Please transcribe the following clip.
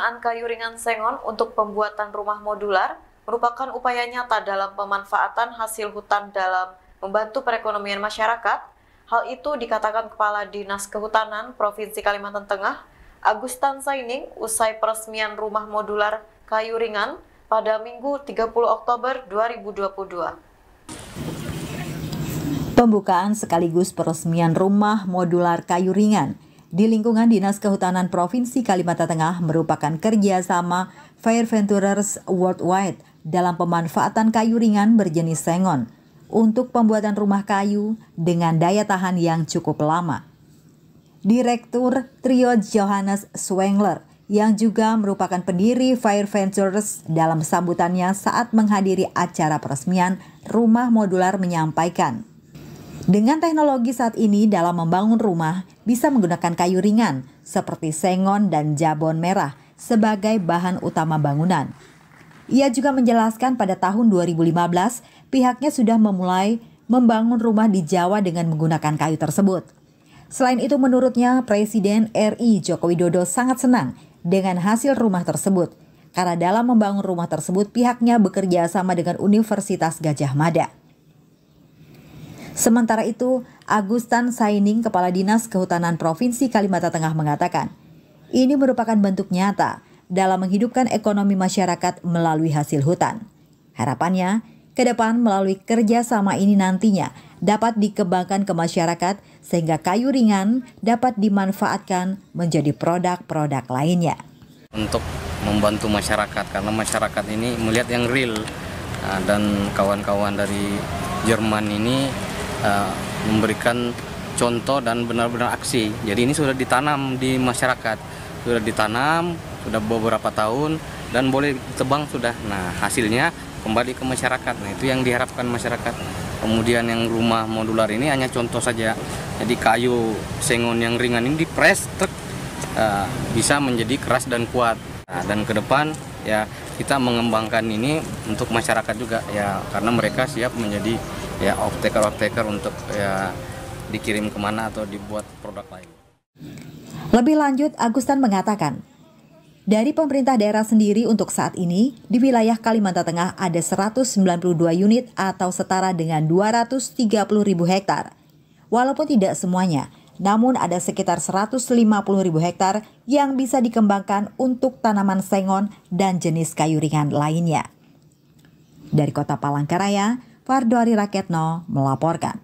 Penggunaan kayu ringan sengon untuk pembuatan rumah modular merupakan upaya nyata dalam pemanfaatan hasil hutan dalam membantu perekonomian masyarakat. Hal itu dikatakan Kepala Dinas Kehutanan Provinsi Kalimantan Tengah, Agustan Saining, usai peresmian rumah modular kayu ringan pada Minggu 30 Oktober 2022. Pembukaan sekaligus peresmian rumah modular kayu ringan di lingkungan Dinas Kehutanan Provinsi Kalimantan Tengah merupakan kerjasama Venturers Worldwide dalam pemanfaatan kayu ringan berjenis sengon untuk pembuatan rumah kayu dengan daya tahan yang cukup lama. Direktur Trio Johannes Swengler yang juga merupakan pendiri Fire Ventures dalam sambutannya saat menghadiri acara peresmian Rumah Modular menyampaikan – dengan teknologi saat ini dalam membangun rumah bisa menggunakan kayu ringan seperti sengon dan jabon merah sebagai bahan utama bangunan. Ia juga menjelaskan pada tahun 2015 pihaknya sudah memulai membangun rumah di Jawa dengan menggunakan kayu tersebut. Selain itu menurutnya Presiden RI Joko Widodo sangat senang dengan hasil rumah tersebut karena dalam membangun rumah tersebut pihaknya bekerja sama dengan Universitas Gajah Mada. Sementara itu, Agustan Saining, Kepala Dinas Kehutanan Provinsi Kalimantan Tengah mengatakan, ini merupakan bentuk nyata dalam menghidupkan ekonomi masyarakat melalui hasil hutan. Harapannya, ke depan melalui kerjasama ini nantinya dapat dikembangkan ke masyarakat sehingga kayu ringan dapat dimanfaatkan menjadi produk-produk lainnya. Untuk membantu masyarakat karena masyarakat ini melihat yang real nah, dan kawan-kawan dari Jerman ini Eh, memberikan contoh dan benar-benar aksi. Jadi ini sudah ditanam di masyarakat, sudah ditanam sudah beberapa tahun dan boleh ditebang sudah. Nah hasilnya kembali ke masyarakat. Nah itu yang diharapkan masyarakat. Kemudian yang rumah modular ini hanya contoh saja. Jadi kayu sengon yang ringan ini dipres truk uh, eh, bisa menjadi keras dan kuat. Nah, dan ke depan ya kita mengembangkan ini untuk masyarakat juga ya karena mereka siap menjadi ya optaker optaker untuk ya dikirim kemana atau dibuat produk lain. Lebih lanjut, Agustan mengatakan, dari pemerintah daerah sendiri untuk saat ini, di wilayah Kalimantan Tengah ada 192 unit atau setara dengan 230 ribu hektar. Walaupun tidak semuanya, namun ada sekitar 150 ribu hektar yang bisa dikembangkan untuk tanaman sengon dan jenis kayu ringan lainnya. Dari kota Palangkaraya, Pardoari Raketno melaporkan.